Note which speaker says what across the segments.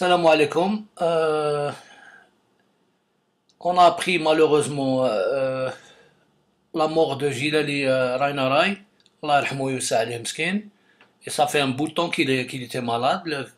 Speaker 1: Salam alaikum. Euh, on a appris malheureusement euh, euh, la mort de Gilali euh, Rainarai, et ça fait un bout de temps qu'il était malade,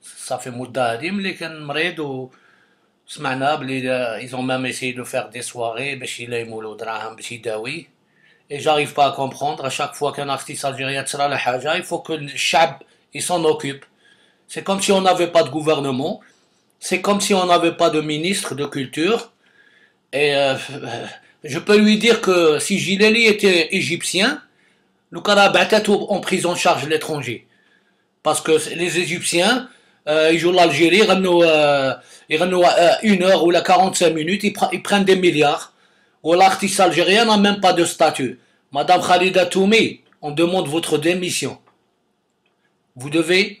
Speaker 1: ça fait Moudadim, les Kenmred ou ils ont même essayé de faire des soirées, et j'arrive pas à comprendre, à chaque fois qu'un artiste algérien il faut que le Chab s'en occupe. C'est comme si on n'avait pas de gouvernement. C'est comme si on n'avait pas de ministre de culture. Et euh, euh, je peux lui dire que si Gileli était égyptien, le Karabatat en prise en charge l'étranger. Parce que les Égyptiens, euh, ils jouent l'Algérie, ils rentrent une heure ou la 45 minutes, ils, prennent des milliards. Ou l'artiste algérien n'a même pas de statut. Madame Khalida Toumi, on demande votre démission. Vous devez